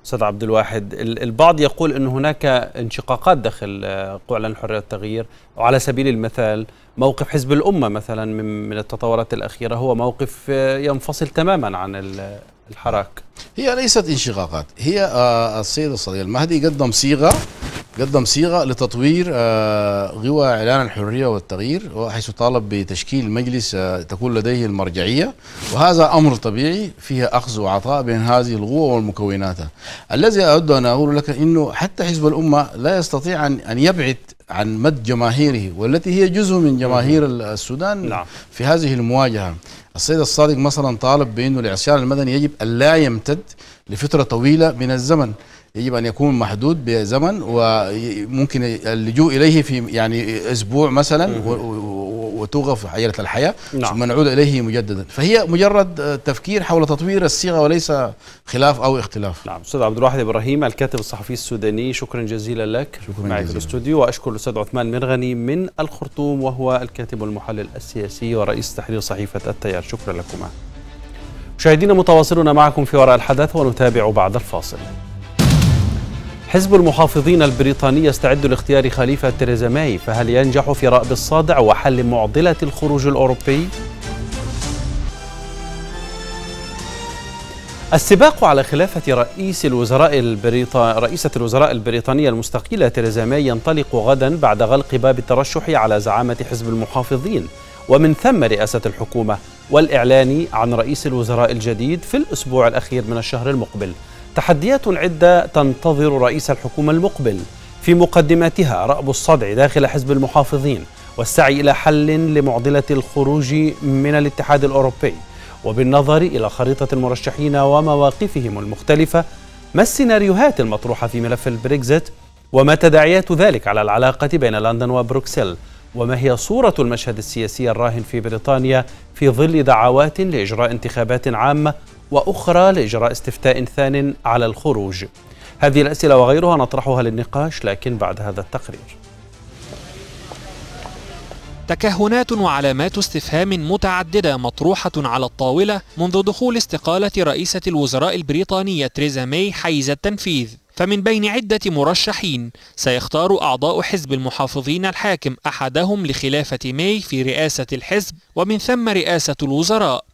A: أستاذ عبد الواحد البعض يقول أن هناك انشقاقات داخل آه، قوى الحرية والتغيير وعلى سبيل المثال موقف حزب الأمة مثلا من التطورات الأخيرة هو موقف آه، ينفصل تماما عن
D: الحراك هي ليست انشقاقات هي آه، السيد الصديق المهدي قدم صيغه قدم صيغه لتطوير آه، غوى اعلان الحريه والتغيير حيث طالب بتشكيل مجلس آه، تكون لديه المرجعيه وهذا امر طبيعي فيه اخذ وعطاء بين هذه القوى ومكوناتها الذي اود ان اقول لك انه حتى حزب الامه لا يستطيع ان يبعد عن مد جماهيره والتي هي جزء من جماهير السودان نعم. في هذه المواجهه السيد الصادق مثلا طالب بأنه الإعصار المدني يجب أن لا يمتد لفترة طويلة من الزمن يجب ان يكون محدود بزمن وممكن اللجوء اليه في يعني اسبوع مثلا وتوقف حيره الحياه نعم. ثم نعود اليه مجددا فهي مجرد تفكير حول تطوير الصيغه وليس خلاف او اختلاف نعم استاذ عبد الواحد ابراهيم الكاتب الصحفي السوداني شكرا جزيلا
A: لك شكرا معي في الاستوديو واشكر الاستاذ عثمان مرغني من الخرطوم وهو الكاتب والمحلل السياسي ورئيس تحرير صحيفه التيار شكرا لكما مشاهدينا متواصلون معكم في وراء الحدث ونتابع بعد الفاصل حزب المحافظين البريطاني يستعد لاختيار خليفة تيريزا ماي فهل ينجح في رأب الصادع وحل معضلة الخروج الأوروبي؟ السباق على خلافة رئيس الوزراء البريطاني رئيسة الوزراء البريطانية المستقيلة تيريزا ماي ينطلق غدا بعد غلق باب الترشح على زعامة حزب المحافظين ومن ثم رئاسة الحكومة والإعلان عن رئيس الوزراء الجديد في الأسبوع الأخير من الشهر المقبل تحديات عدة تنتظر رئيس الحكومة المقبل في مقدمتها رأب الصدع داخل حزب المحافظين والسعي إلى حل لمعضلة الخروج من الاتحاد الأوروبي وبالنظر إلى خريطة المرشحين ومواقفهم المختلفة ما السيناريوهات المطروحة في ملف البريكزيت وما تداعيات ذلك على العلاقة بين لندن وبروكسل وما هي صورة المشهد السياسي الراهن في بريطانيا في ظل دعوات لإجراء انتخابات عامة وأخرى لإجراء استفتاء ثان على الخروج هذه الأسئلة وغيرها نطرحها للنقاش
F: لكن بعد هذا التقرير تكهنات وعلامات استفهام متعددة مطروحة على الطاولة منذ دخول استقالة رئيسة الوزراء البريطانية تريزا ماي حيز التنفيذ فمن بين عدة مرشحين سيختار أعضاء حزب المحافظين الحاكم أحدهم لخلافة ماي في رئاسة الحزب ومن ثم رئاسة الوزراء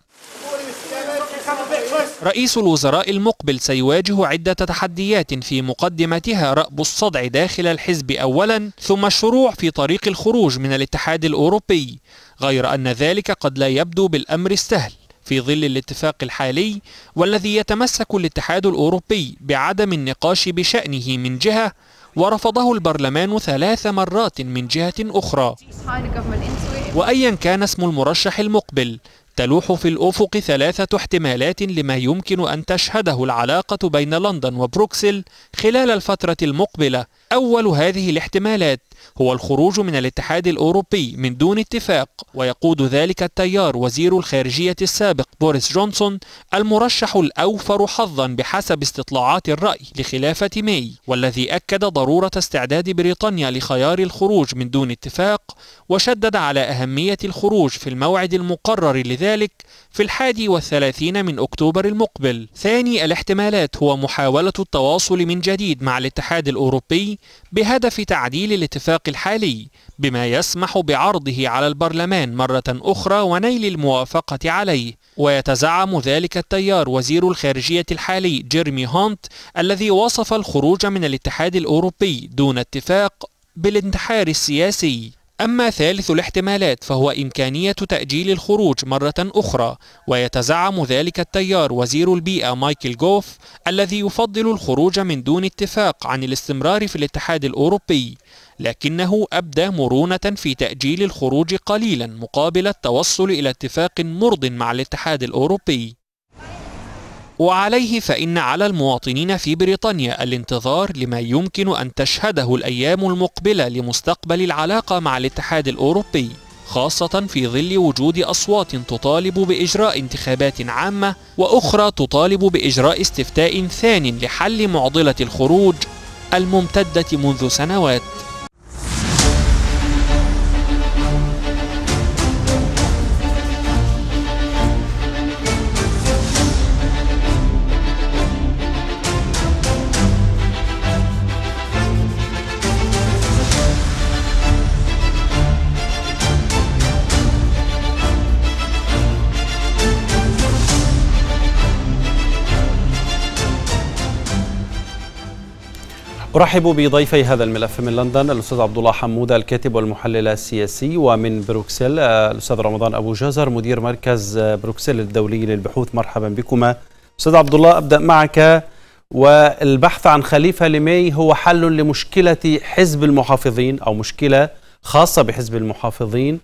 F: رئيس الوزراء المقبل سيواجه عدة تحديات في مقدمتها رأب الصدع داخل الحزب أولا ثم الشروع في طريق الخروج من الاتحاد الأوروبي غير أن ذلك قد لا يبدو بالأمر السهل في ظل الاتفاق الحالي والذي يتمسك الاتحاد الأوروبي بعدم النقاش بشأنه من جهة ورفضه البرلمان ثلاث مرات من جهة أخرى وأيا كان اسم المرشح المقبل تلوح في الأفق ثلاثة احتمالات لما يمكن أن تشهده العلاقة بين لندن وبروكسل خلال الفترة المقبلة أول هذه الاحتمالات هو الخروج من الاتحاد الأوروبي من دون اتفاق ويقود ذلك التيار وزير الخارجية السابق بوريس جونسون المرشح الأوفر حظا بحسب استطلاعات الرأي لخلافة ماي والذي أكد ضرورة استعداد بريطانيا لخيار الخروج من دون اتفاق وشدد على أهمية الخروج في الموعد المقرر لذلك في الحادي والثلاثين من أكتوبر المقبل ثاني الاحتمالات هو محاولة التواصل من جديد مع الاتحاد الأوروبي بهدف تعديل الاتفاق الحالي بما يسمح بعرضه على البرلمان مرة أخرى ونيل الموافقة عليه ويتزعم ذلك التيار وزير الخارجية الحالي جيرمي هونت الذي وصف الخروج من الاتحاد الأوروبي دون اتفاق بالانتحار السياسي أما ثالث الاحتمالات فهو إمكانية تأجيل الخروج مرة أخرى ويتزعم ذلك التيار وزير البيئة مايكل جوف الذي يفضل الخروج من دون اتفاق عن الاستمرار في الاتحاد الأوروبي لكنه أبدى مرونة في تأجيل الخروج قليلا مقابل التوصل إلى اتفاق مرض مع الاتحاد الأوروبي وعليه فإن على المواطنين في بريطانيا الانتظار لما يمكن أن تشهده الأيام المقبلة لمستقبل العلاقة مع الاتحاد الأوروبي خاصة في ظل وجود أصوات تطالب بإجراء انتخابات عامة وأخرى تطالب بإجراء استفتاء ثان لحل معضلة الخروج الممتدة منذ سنوات
A: ارحب بضيفي هذا الملف من لندن الاستاذ عبد الله حموده الكاتب والمحلل السياسي ومن بروكسل آه، الاستاذ رمضان ابو جزر مدير مركز آه، بروكسل الدولي للبحوث مرحبا بكما استاذ عبد الله ابدا معك والبحث عن خليفه لمي هو حل لمشكله حزب المحافظين او مشكله خاصه بحزب المحافظين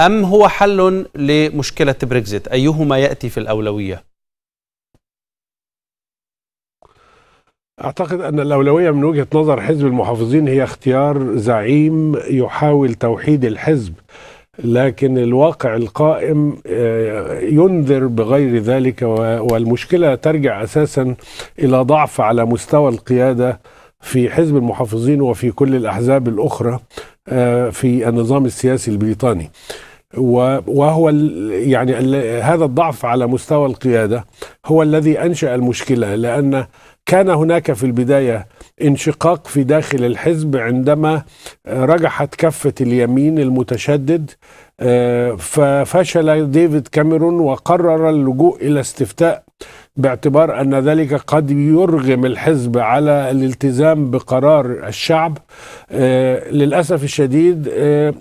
A: ام هو حل لمشكله بريكزيت ايهما ياتي في الاولويه
G: أعتقد أن الأولوية من وجهة نظر حزب المحافظين هي اختيار زعيم يحاول توحيد الحزب لكن الواقع القائم آه، ينذر بغير ذلك والمشكلة ترجع أساسا إلى ضعف على مستوى القيادة في حزب المحافظين وفي كل الأحزاب الأخرى آه، في النظام السياسي البريطاني وهو يعني هذا الضعف على مستوى القيادة هو الذي أنشأ المشكلة لأن كان هناك في البداية انشقاق في داخل الحزب عندما آه، رجحت كفة اليمين المتشدد آه، ففشل ديفيد كاميرون وقرر اللجوء إلى استفتاء باعتبار أن ذلك قد يرغم الحزب على الالتزام بقرار الشعب آه، للأسف الشديد آه،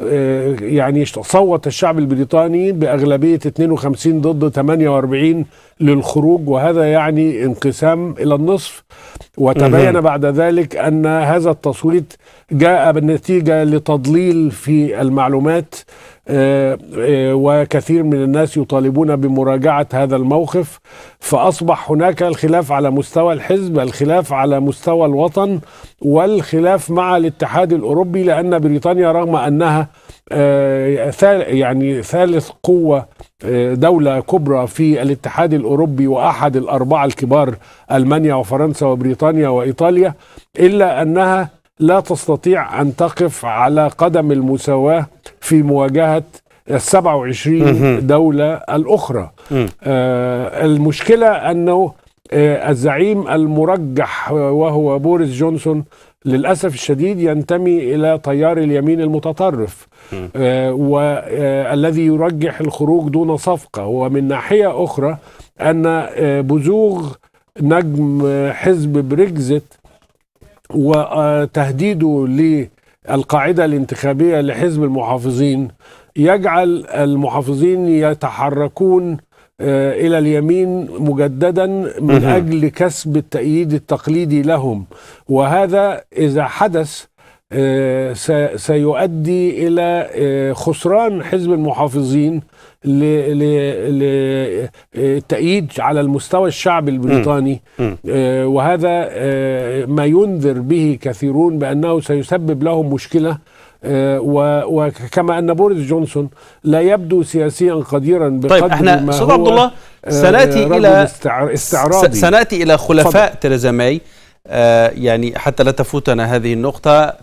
G: آه، يعني صوت الشعب البريطاني بأغلبية 52 ضد 48 للخروج وهذا يعني انقسام إلى النصف وتبين بعد ذلك أن هذا التصويت جاء بالنتيجة لتضليل في المعلومات آه، آه، وكثير من الناس يطالبون بمراجعة هذا الموقف فأصبح هناك الخلاف على مستوى الحزب الخلاف على مستوى الوطن والخلاف مع الاتحاد الأوروبي لأن بريطانيا رغم أنها آه، يعني ثالث قوة دولة كبرى في الاتحاد الأوروبي وأحد الأربعة الكبار ألمانيا وفرنسا وبريطانيا وإيطاليا إلا أنها لا تستطيع أن تقف على قدم المساواة في مواجهة ال 27 دولة الأخرى آه المشكلة أنه آه الزعيم المرجح وهو بوريس جونسون للأسف الشديد ينتمي إلى تيار اليمين المتطرف آه والذي آه، يرجح الخروج دون صفقة ومن ناحية أخرى أن آه، بزوغ نجم آه، حزب بريكزيت وتهديده للقاعدة الانتخابية لحزب المحافظين يجعل المحافظين يتحركون آه، الى اليمين مجددا من اجل كسب التأييد التقليدي لهم وهذا اذا حدث آه، سيؤدي الى آه، خسران حزب المحافظين للتأييد على المستوى الشعب البريطاني آه، وهذا آه، ما ينذر به كثيرون بأنه سيسبب لهم مشكلة آه، وكما أن بوريس جونسون لا يبدو سياسيا قديرا بقدر طيب احنا ما هو عبد الله سناتي إلى استعراضي سناتي إلى خلفاء
A: تيريزا ماي يعني حتى لا تفوتنا هذه النقطة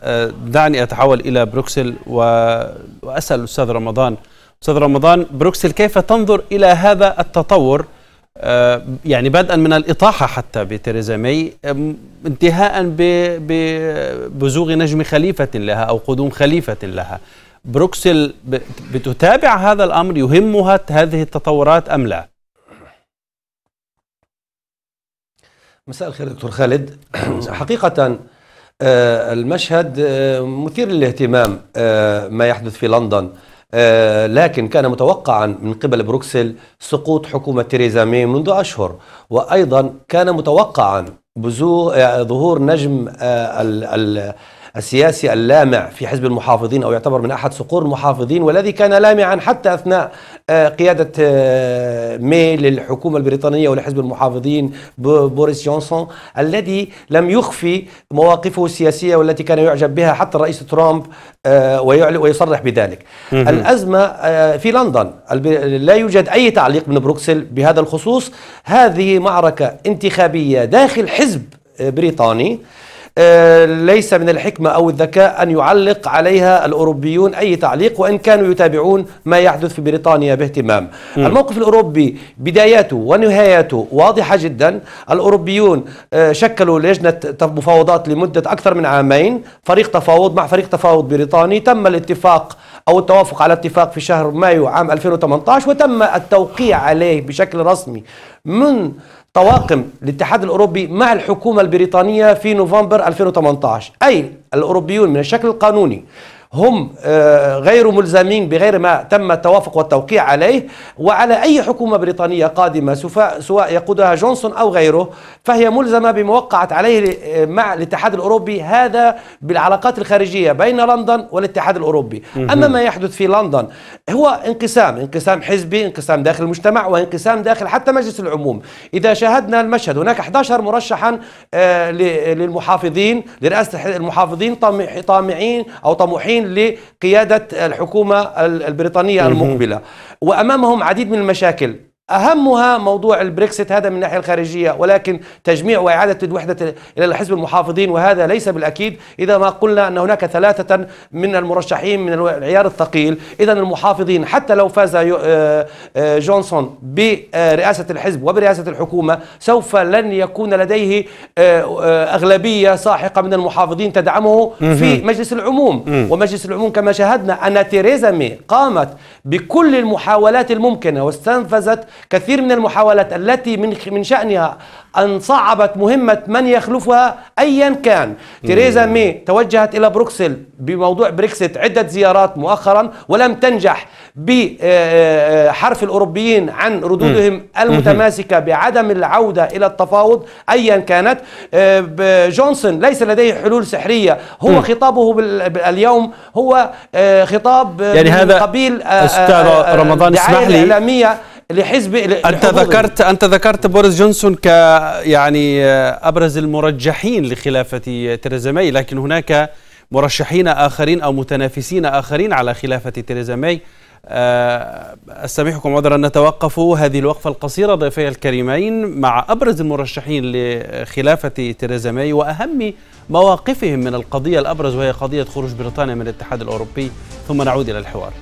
A: دعني أتحول إلى بروكسل وأسأل الأستاذ رمضان استاذ رمضان بروكسل كيف تنظر الى هذا التطور آه، يعني بدءا من الاطاحه حتى بتريزا مي انتهاء ببزوغ نجم خليفه لها او قدوم خليفه لها بروكسل بتتابع هذا الامر يهمها هذه التطورات ام لا؟ مساء الخير دكتور خالد حقيقه آه،
C: المشهد آه، مثير للاهتمام ما يحدث في لندن آه، لكن كان متوقعا من قبل بروكسل سقوط حكومة تيريزا مي منذ أشهر وأيضا كان متوقعا بزو... آه، ظهور نجم آه، السياسي اللامع في حزب المحافظين أو يعتبر من أحد صقور المحافظين والذي كان لامعا حتى أثناء آه، قيادة آه، مي للحكومة البريطانية ولحزب المحافظين بوريس جونسون الذي لم يخفي مواقفه السياسية والتي كان يعجب بها حتى الرئيس ترامب آه، ويصرح بذلك الأزمة في لندن لا يوجد أي تعليق من بروكسل بهذا الخصوص هذه معركة انتخابية داخل حزب بريطاني آه، ليس من الحكمة أو الذكاء أن يعلق عليها الأوروبيون أي تعليق وإن كانوا يتابعون ما يحدث في بريطانيا باهتمام م. الموقف الأوروبي بداياته ونهاياته واضحة جدا الأوروبيون آه، شكلوا لجنة مفاوضات لمدة أكثر من عامين فريق تفاوض مع فريق تفاوض بريطاني تم الاتفاق أو التوافق على اتفاق في شهر مايو عام 2018 وتم التوقيع عليه بشكل رسمي من طواقم الاتحاد الأوروبي مع الحكومة البريطانية في نوفمبر 2018 أي الأوروبيون من الشكل القانوني هم آه، غير ملزمين بغير ما تم التوافق والتوقيع عليه وعلى أي حكومة بريطانية قادمة سواء يقودها جونسون أو غيره فهي ملزمة بما وقعت عليه آه، مع الاتحاد الأوروبي هذا بالعلاقات الخارجية بين لندن والاتحاد الأوروبي أما ما يحدث في لندن هو انقسام انقسام حزبي انقسام داخل المجتمع وانقسام داخل حتى مجلس العموم إذا شاهدنا المشهد هناك 11 مرشحا آه، للمحافظين لرئاسة المحافظين طامعين أو طموحين الصين لقيادة الحكومة البريطانية المقبلة وأمامهم عديد من المشاكل أهمها موضوع البريكسيت هذا من الناحية الخارجية ولكن تجميع وإعادة الوحدة إلى حزب المحافظين وهذا ليس بالأكيد إذا ما قلنا أن هناك ثلاثة من المرشحين من العيار الثقيل إذا المحافظين حتى لو فاز آه، آه، جونسون برئاسة الحزب وبرئاسة الحكومة سوف لن يكون لديه آه، أغلبية ساحقة من المحافظين تدعمه في مجلس العموم ومجلس العموم كما شاهدنا أن تيريزا مي قامت بكل المحاولات الممكنة واستنفذت كثير من المحاولات التي من من شأنها أن صعبت مهمة من يخلفها أيا كان تيريزا مي توجهت إلى بروكسل بموضوع بريكسيت عدة زيارات مؤخرا ولم تنجح بحرف آه، آه، الأوروبيين عن ردودهم المتماسكة بعدم العودة إلى التفاوض أيا كانت آه، جونسون ليس لديه حلول سحرية هو خطابه اليوم هو خطاب يعني هذا قبيل أستاذ رمضان اسمح لي
A: لحزب انت ذكرت انت ذكرت بوريس جونسون ك يعني آه، ابرز المرجحين لخلافه تيريزا ماي لكن هناك مرشحين اخرين او متنافسين اخرين على خلافه تيريزا ماي آه، استميحكم عذرا نتوقف هذه الوقفه القصيره ضيفي الكريمين مع ابرز المرشحين لخلافه تيريزا ماي واهم مواقفهم من القضيه الابرز وهي قضيه خروج بريطانيا من الاتحاد الاوروبي ثم نعود الى الحوار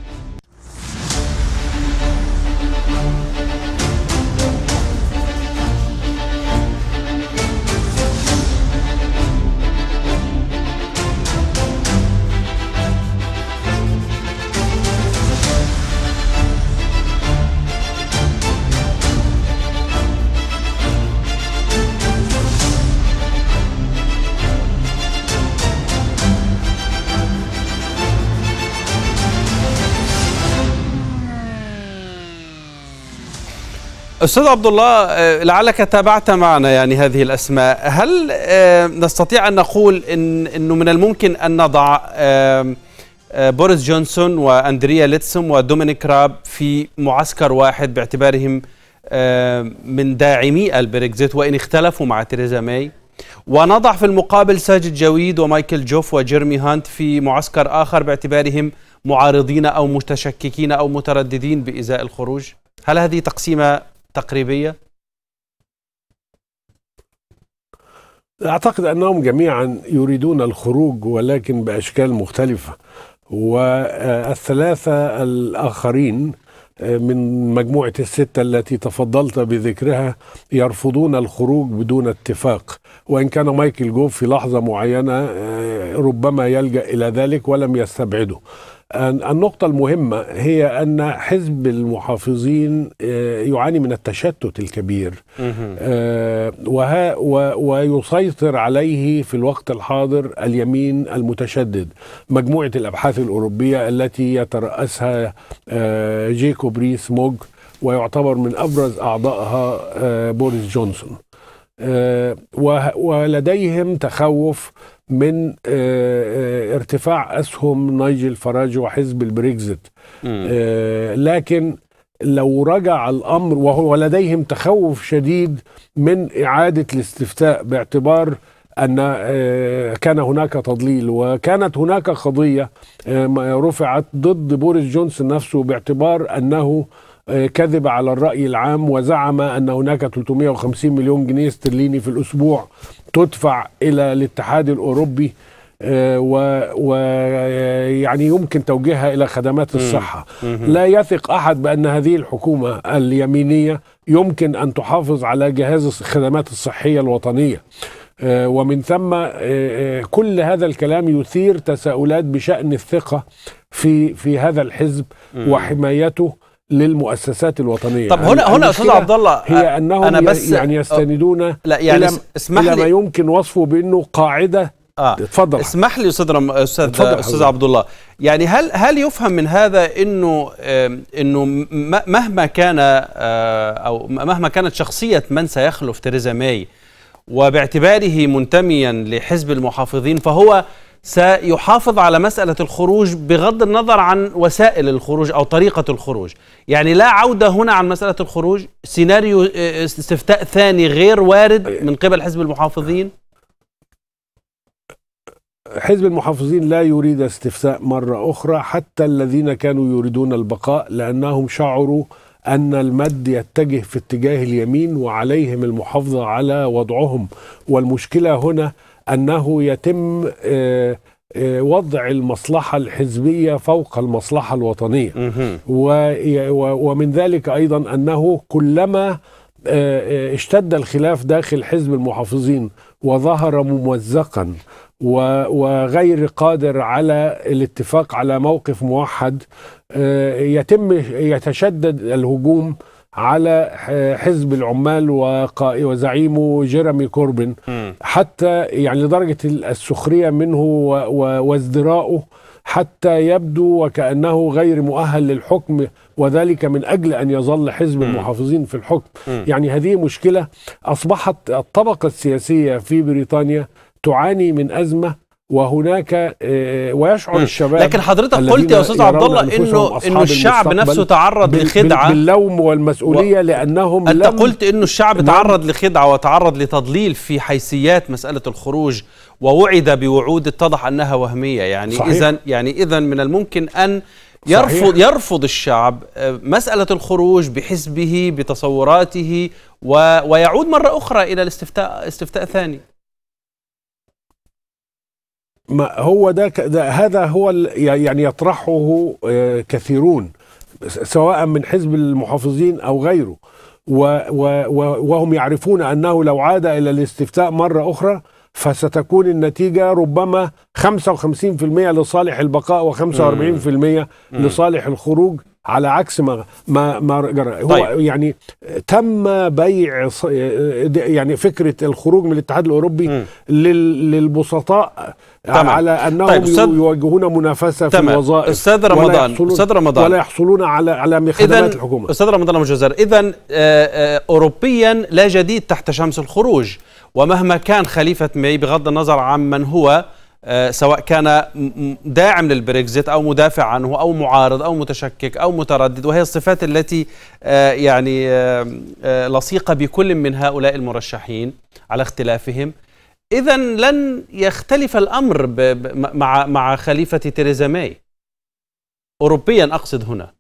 A: استاذ عبد الله آه، لعلك تابعت معنا يعني هذه الاسماء هل آه، نستطيع ان نقول إن انه من الممكن ان نضع آه، بوريس جونسون واندريا ليتسم ودومينيك راب في معسكر واحد باعتبارهم من داعمي البريكزيت وان اختلفوا مع تيريزا ماي ونضع في المقابل ساجد جويد ومايكل جوف وجيرمي هانت في معسكر اخر باعتبارهم معارضين او متشككين او مترددين بازاء الخروج هل هذه تقسيمه تقريبية؟
G: أعتقد أنهم جميعا يريدون الخروج ولكن بأشكال مختلفة والثلاثة الآخرين آه، من مجموعة الستة التي تفضلت بذكرها يرفضون الخروج بدون اتفاق وإن كان مايكل جوف في لحظة معينة آه، ربما يلجأ إلى ذلك ولم يستبعده النقطة المهمة هي أن حزب المحافظين آه، يعاني من التشتت الكبير آه، وها ويسيطر عليه في الوقت الحاضر اليمين المتشدد مجموعة الأبحاث الأوروبية التي يترأسها آه، جيكوب ريس موج ويعتبر من أبرز أعضائها بوريس جونسون آه، ولديهم تخوف من آه، آه، ارتفاع اسهم نيجل فراج وحزب البريكزت لكن لو رجع الامر وهو لديهم تخوف شديد من اعاده الاستفتاء باعتبار ان كان هناك تضليل وكانت هناك قضيه رفعت ضد بوريس جونسون نفسه باعتبار انه كذب على الرأي العام وزعم أن هناك 350 مليون جنيه استرليني في الأسبوع تدفع إلى الاتحاد الأوروبي آه، ويعني يمكن توجيهها الى خدمات الصحه لا يثق احد بان هذه الحكومه اليمينيه يمكن ان تحافظ على جهاز الخدمات الصحيه الوطنيه آه، ومن ثم آه، كل هذا الكلام يثير تساؤلات بشان الثقه في في هذا الحزب وحمايته للمؤسسات الوطنيه طب هنا هنا استاذ عبد الله هي انهم أنا بس يعني يستندون لا يعني الى, اسمح إلى لي ما يمكن وصفه بانه قاعده آه. اتفضل اسمح لي استاذ
A: استاذ استاذ عبد الله يعني هل هل يفهم من هذا انه انه مهما كان آه، او مهما كانت شخصيه من سيخلف تريزا ماي وباعتباره منتميا لحزب المحافظين فهو سيحافظ على مسألة الخروج بغض النظر عن وسائل الخروج أو طريقة الخروج يعني لا عودة هنا عن مسألة الخروج سيناريو آه، استفتاء ثاني غير وارد من قبل حزب المحافظين
G: حزب المحافظين لا يريد استفتاء مرة أخرى حتى الذين كانوا يريدون البقاء لأنهم شعروا أن المد يتجه في اتجاه اليمين وعليهم المحافظة على وضعهم والمشكلة هنا انه يتم آه، آه، وضع المصلحة الحزبية فوق المصلحة الوطنية ومن ذلك أيضا أنه كلما آه، اشتد الخلاف داخل حزب المحافظين وظهر ممزقا وغير قادر على الاتفاق على موقف موحد يتم يتشدد الهجوم على حزب العمال وزعيمه جيرمي كوربن حتى يعني لدرجة السخرية منه وازدراؤه حتى يبدو وكأنه غير مؤهل للحكم وذلك من أجل أن يظل حزب المحافظين في الحكم م. يعني هذه مشكلة أصبحت الطبقة السياسية في بريطانيا تعاني من أزمة وهناك آه، ويشعر مم. الشباب لكن حضرتك قلت يا استاذ عبد الله انه انه الشعب نفسه تعرض لخدعه باللوم والمسؤوليه و... لانهم انت قلت انه الشعب تعرض لخدعه
A: وتعرض لتضليل في حيثيات مساله الخروج ووعد بوعود اتضح انها وهميه يعني اذا يعني اذا من الممكن ان يرفض صحيح. يرفض الشعب آه، مسألة الخروج بحزبه بتصوراته و ويعود مرة أخرى إلى الاستفتاء استفتاء ثاني
G: ما هو ده, ده هذا هو يعني يطرحه آه، كثيرون سواء من حزب المحافظين او غيره و و وهم يعرفون انه لو عاد الى الاستفتاء مره اخرى فستكون النتيجه ربما 55% لصالح البقاء و45% لصالح الخروج على عكس ما ما ما جرى هو طيب. يعني تم بيع يعني فكره الخروج من الاتحاد الاوروبي م. للبسطاء تمام. على انهم طيب. يواجهون منافسه تمام. في الوظائف استاذ رمضان ولا استاذ رمضان ولا يحصلون على على
A: خدمات الحكومه استاذ رمضان ابو جزار اذا آه، آه، اوروبيا لا جديد تحت شمس الخروج ومهما كان خليفه ماي بغض النظر عن من هو آه، سواء كان داعم للبريكزيت او مدافع عنه او معارض او متشكك او متردد وهي الصفات التي آه، يعني آه، لصيقه بكل من هؤلاء المرشحين على اختلافهم اذا لن يختلف الامر مع مع خليفه تيريزا ماي اوروبيا اقصد هنا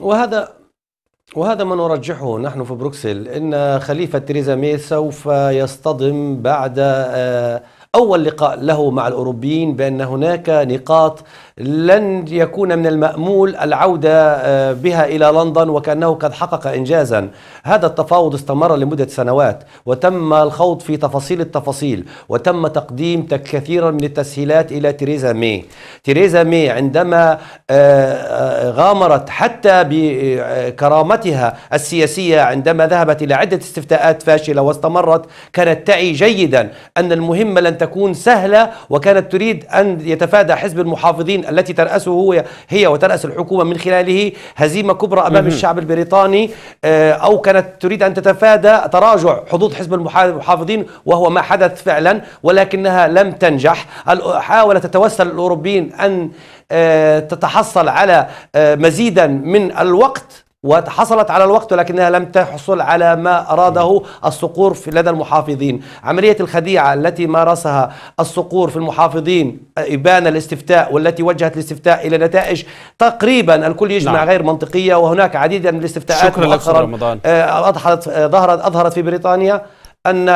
A: وهذا وهذا ما نرجحه نحن في بروكسل ان خليفه تيريزا
C: ماي سوف يصطدم بعد آه أول لقاء له مع الأوروبيين بأن هناك نقاط لن يكون من المأمول العودة آه، بها إلى لندن وكأنه قد حقق إنجازا هذا التفاوض استمر لمدة سنوات وتم الخوض في تفاصيل التفاصيل وتم تقديم كثيرا من التسهيلات إلى تيريزا مي تيريزا مي عندما آه، آه، غامرت حتى بكرامتها السياسية عندما ذهبت إلى عدة استفتاءات فاشلة واستمرت كانت تعي جيدا أن المهمة لن تكون سهلة وكانت تريد أن يتفادى حزب المحافظين التي ترأسه هي وترأس الحكومة من خلاله هزيمة كبرى أمام الشعب البريطاني آه، أو كانت تريد أن تتفادى تراجع حظوظ حزب المحافظين وهو ما حدث فعلا ولكنها لم تنجح حاولت تتوسل الأوروبيين أن آه، تتحصل على آه، مزيدا من الوقت وحصلت على الوقت ولكنها لم تحصل على ما أراده الصقور في لدى المحافظين عملية الخديعة التي مارسها الصقور في المحافظين إبان الاستفتاء والتي وجهت الاستفتاء إلى نتائج تقريبا الكل يجمع نعم. غير منطقية وهناك عديد من الاستفتاءات شكرا لك رمضان آه، آه، ظهرت أظهرت في بريطانيا أن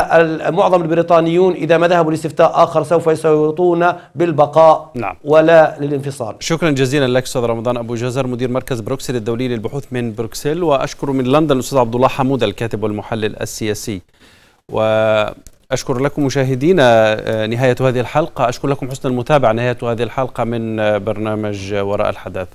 C: معظم البريطانيون إذا ما ذهبوا لاستفتاء آخر سوف يصوتون بالبقاء نعم. ولا للانفصال
A: شكرا جزيلا لك أستاذ رمضان أبو جزر مدير مركز بروكسل الدولي للبحوث من بروكسل وأشكر من لندن الأستاذ عبد الله حمود الكاتب والمحلل السياسي وأشكر لكم مشاهدينا آه، نهاية هذه الحلقة أشكر لكم حسن المتابعة نهاية هذه الحلقة من آه، برنامج وراء الحدث